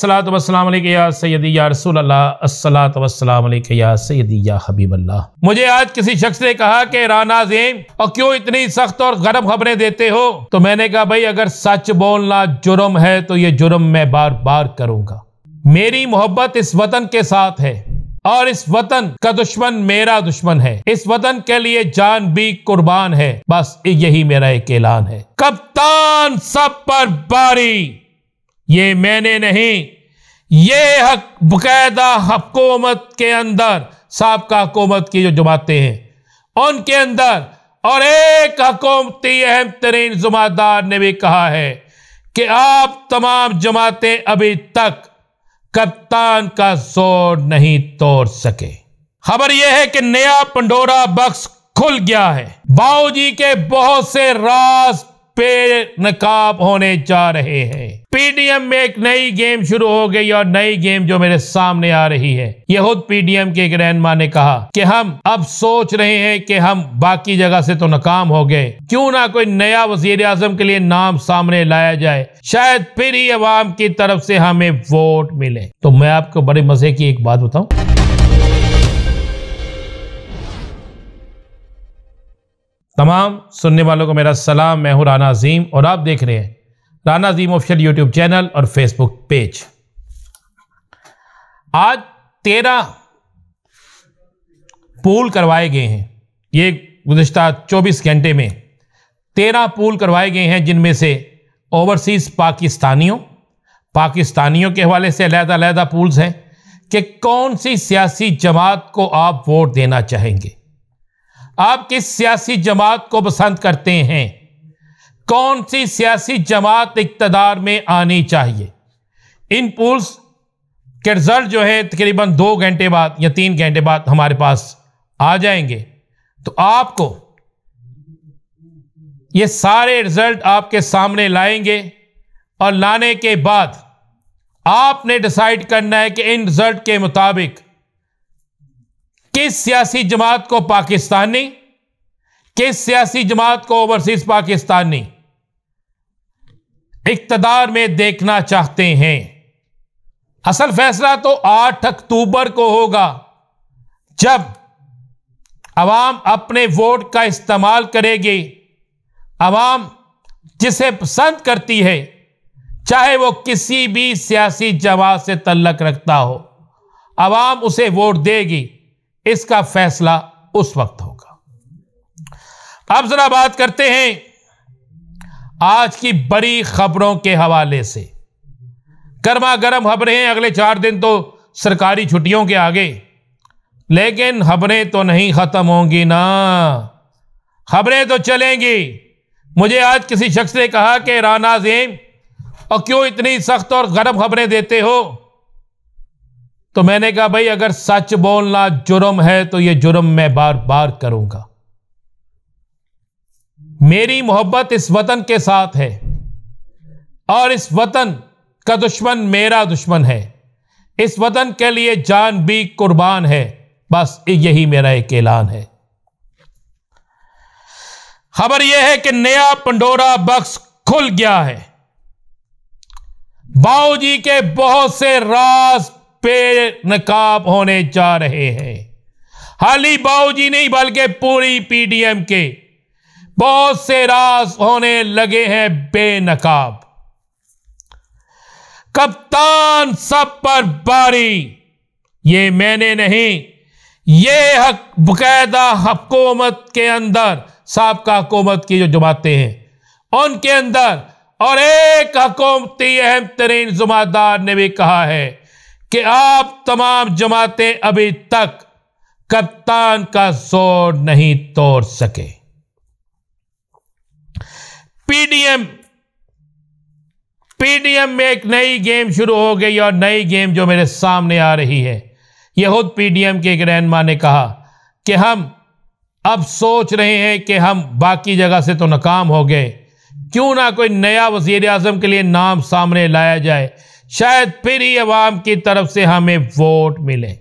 सलात वसलाम या सैदी या रसूल असलात वसलाम या सैदी या हबीब अल्लाह मुझे आज किसी शख्स ने कहा कि राना जेम और क्यों इतनी सख्त और गर्म खबरें देते हो तो मैंने कहा भाई अगर सच बोलना जुर्म है तो ये जुर्म मैं बार बार करूंगा मेरी मोहब्बत इस वतन के साथ है और इस वतन का दुश्मन मेरा दुश्मन है इस वतन के लिए जान भी कुर्बान है बस यही मेरा एक ऐलान है कप्तान सब पर बारी ये मैंने नहीं ये हक बकायदा हकूमत के अंदर सबका हकूमत की जो जमाते हैं उनके अंदर और एक हकूमती अहम तरीन जुमादार ने भी कहा है कि आप तमाम जमातें अभी तक कप्तान का जोर नहीं तोड़ सके खबर यह है कि नया पंडोरा बक्स खुल गया है बाबूजी के बहुत से राज पे नकाब होने जा रहे हैं पीडीएम में एक नई गेम शुरू हो गई और नई गेम जो मेरे सामने आ रही है ये खुद पीडीएम के एक ग्रैंडमा ने कहा कि हम अब सोच रहे हैं कि हम बाकी जगह से तो नाकाम हो गए क्यों ना कोई नया वजीर आजम के लिए नाम सामने लाया जाए शायद फिर ही अवाम की तरफ से हमें वोट मिले तो मैं आपको बड़े मजे की एक बात बताऊ तमाम सुनने वालों को मेरा सलाम मैं हूं राना अजीम और आप देख रहे हैं Rana Azeem official YouTube channel और फेसबुक पेज आज तेरह पोल करवाए गए हैं ये गुजशत 24 घंटे में तेरह पोल करवाए गए हैं जिनमें से ओवरसीज़ पाकिस्तानियों पाकिस्तानियों के हवाले से अलहदा अलहदा पूल्स हैं कि कौन सी सियासी जमात को आप वोट देना चाहेंगे आप किस सियासी जमात को पसंद करते हैं कौन सी सियासी जमात इकतदार में आनी चाहिए इन पोल्स के रिजल्ट जो है तकरीबन दो घंटे बाद या तीन घंटे बाद हमारे पास आ जाएंगे तो आपको ये सारे रिजल्ट आपके सामने लाएंगे और लाने के बाद आपने डिसाइड करना है कि इन रिजल्ट के मुताबिक किस सियासी जमात को पाकिस्तानी किस सियासी जमात को ओवरसीज पाकिस्तानी इकतदार में देखना चाहते हैं असल फैसला तो 8 अक्टूबर को होगा जब अवाम अपने वोट का इस्तेमाल करेगी अवाम जिसे पसंद करती है चाहे वो किसी भी सियासी जमात से तल्लक रखता हो अवाम उसे वोट देगी इसका फैसला उस वक्त होगा अब जरा बात करते हैं आज की बड़ी खबरों के हवाले से गर्मा गर्म खबरें हैं अगले चार दिन तो सरकारी छुट्टियों के आगे लेकिन खबरें तो नहीं ख़त्म होंगी ना खबरें तो चलेंगी मुझे आज किसी शख्स ने कहा कि राना जेम और क्यों इतनी सख्त और गर्म खबरें देते हो तो मैंने कहा भाई अगर सच बोलना जुर्म है तो ये जुर्म मैं बार बार करूँगा मेरी मोहब्बत इस वतन के साथ है और इस वतन का दुश्मन मेरा दुश्मन है इस वतन के लिए जान भी कुर्बान है बस यही मेरा एक ऐलान है खबर यह है कि नया पंडोरा बक्स खुल गया है जी के बहुत से राज पे नकाब होने जा रहे हैं हाल ही जी नहीं बल्कि पूरी पीडीएम के बहुत से राज होने लगे हैं बेनकाब कप्तान सब पर बारी ये मैंने नहीं ये हक बकायदा हकूमत के अंदर सबका हकूमत की जो जमाते हैं उनके अंदर और एक हकूमती अहम तरीन जुमादार ने भी कहा है कि आप तमाम जमातें अभी तक कप्तान का जोर नहीं तोड़ सके पीडीएम पीडीएम में एक नई गेम शुरू हो गई और नई गेम जो मेरे सामने आ रही है यह खुद पीडीएम के एक रहनमा ने कहा कि हम अब सोच रहे हैं कि हम बाकी जगह से तो नाकाम हो गए क्यों ना कोई नया वजीर आजम के लिए नाम सामने लाया जाए शायद फिर ही अवाम की तरफ से हमें वोट मिले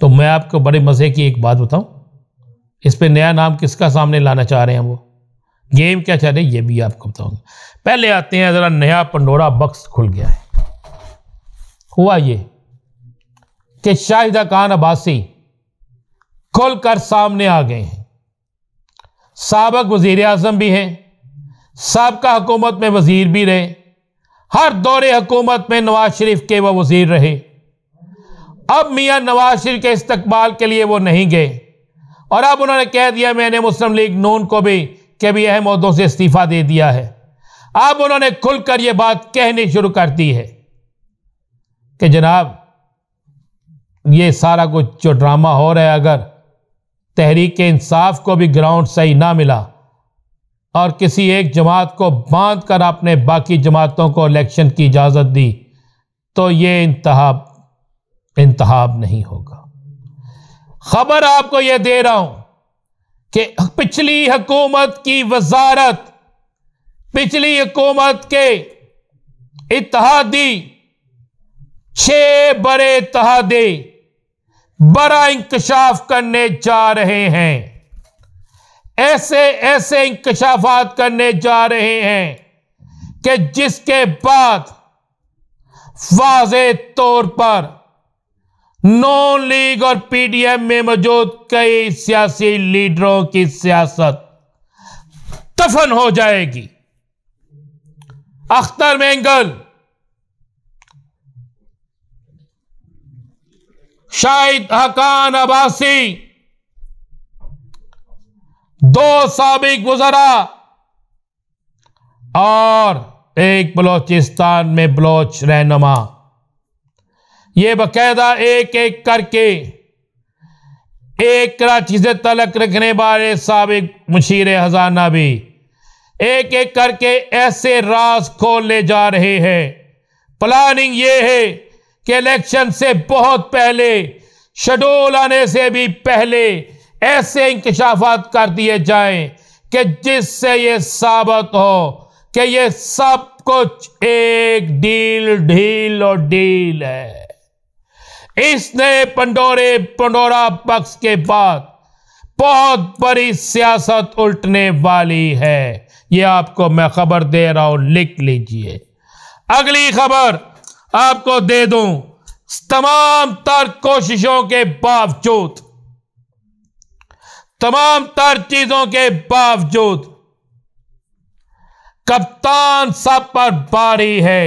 तो मैं आपको बड़े मज़े की एक बात बताऊं इस पे नया नाम किसका सामने लाना चाह रहे हैं वो गेम क्या चल रही है ये भी आपको बताऊंगा पहले आते हैं ज़रा नया पंडोरा बक्स खुल गया है हुआ ये कि शाहिदा खान अब्बासी खुल कर सामने आ गए हैं सबक वजीर अजम भी हैं सबका हुकूमत में वज़ीर भी रहे हर दौरे हुकूमत में नवाज शरीफ के वह वज़ीर रहे अब मियां नवाज शरीफ के इस्तबाल के लिए वो नहीं गए और अब उन्होंने कह दिया मैंने मुस्लिम लीग नून को भी के भी अहम अहदों से इस्तीफ़ा दे दिया है अब उन्होंने खुलकर यह बात कहनी शुरू कर दी है कि जनाब ये सारा कुछ जो ड्रामा हो रहा है अगर तहरीक इंसाफ को भी ग्राउंड सही ना मिला और किसी एक जमात को बांध कर आपने बाकी जमातों को इलेक्शन की इजाज़त दी तो ये इंतहाब इंतहाब नहीं होगा खबर आपको यह दे रहा हूं कि पिछली हकूमत की वजारत पिछली हकूमत के इतिहादी छह बड़े इतिहादे बड़ा इंकशाफ करने जा रहे हैं ऐसे ऐसे इंकशाफात करने जा रहे हैं कि जिसके बाद वाज तौर पर नॉन लीग और पीडीएम में मौजूद कई सियासी लीडरों की सियासत दफन हो जाएगी अख्तर मेंगल शाहिद हकान अबासी दो सबक गुजरा और एक बलोचिस्तान में बलोच रहनमा ये बकायदा एक एक करके एक कराची तलक रखने वाले सबक मुशीर हजाना भी एक एक करके ऐसे राज खोल ले जा रहे हैं प्लानिंग ये है कि इलेक्शन से बहुत पहले शेड्यूल आने से भी पहले ऐसे इंकशाफात कर दिए जाएं कि जिससे ये साबित हो कि ये सब कुछ एक डील ढील और डील है इसने पंडोरे पंडोरा पक्ष के बाद बहुत बड़ी सियासत उल्टने वाली है ये आपको मैं खबर दे रहा हूं लिख लीजिए अगली खबर आपको दे दूं तमाम तर कोशिशों के बावजूद तमाम तर चीजों के बावजूद कप्तान सब पर भारी है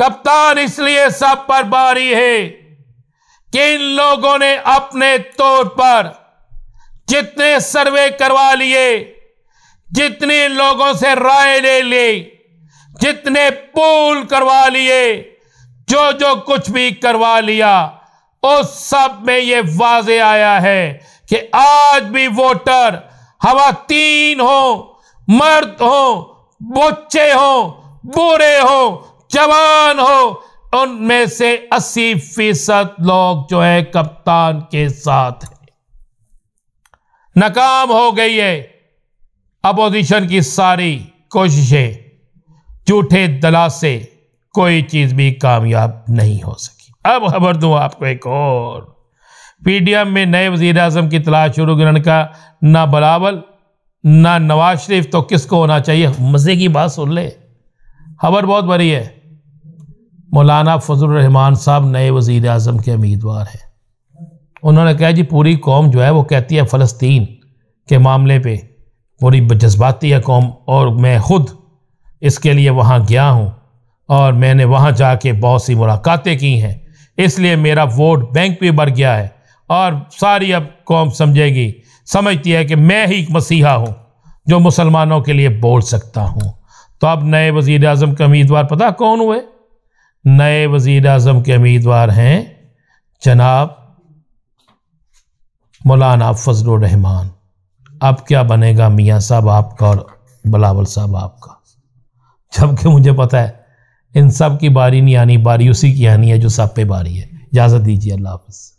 कप्तान इसलिए सब पर बारी है कि इन लोगों ने अपने तौर पर जितने सर्वे करवा लिए जितने लोगों से राय ले ली जितने पुल करवा लिए जो जो कुछ भी करवा लिया उस सब में ये वाजे आया है कि आज भी वोटर हवा तीन हो मर्द हो बच्चे हो बूढ़े हो जवान हो उनमें से अस्सी फीसद लोग जो है कप्तान के साथ हैं नाकाम हो गई है अपोजिशन की सारी कोशिशें झूठे दलासे कोई चीज भी कामयाब नहीं हो सकी अब खबर दू आपको एक और पीडीएम में नए वजीर आजम की तलाश शुरू करने का ना बलावल ना नवाज शरीफ तो किसको होना चाहिए मज़े की बात सुन ले खबर बहुत बड़ी है मौलाना फजल रहमान साहब नए वज़ी अजम के उम्मीदवार हैं उन्होंने कहा जी पूरी कौम जो है वो कहती है फ़लस्तीन के मामले पर पूरी जज्बाती है कौम और मैं ख़ुद इसके लिए वहाँ गया हूँ और मैंने वहाँ जा के बहुत सी मुलाकातें की हैं इसलिए मेरा वोट बैंक भी बढ़ गया है और सारी अब कौम समझेगी समझती है कि मैं ही एक मसीहा हूँ जो मुसलमानों के लिए बोल सकता हूँ तो अब नए वज़ी अजम के उम्मीदवार पता कौन हुए नए वज़ीर अजम के उम्मीदवार हैं जनाब मौलाना फजल रहमान अब क्या बनेगा मियाँ साहब आपका और बलावल साहब आपका जबकि मुझे पता है इन सब की बारी नहीं आनी बारी उसी की आनी है जो सब पे बारी है इजाज़त दीजिए अल्लाह हाफ़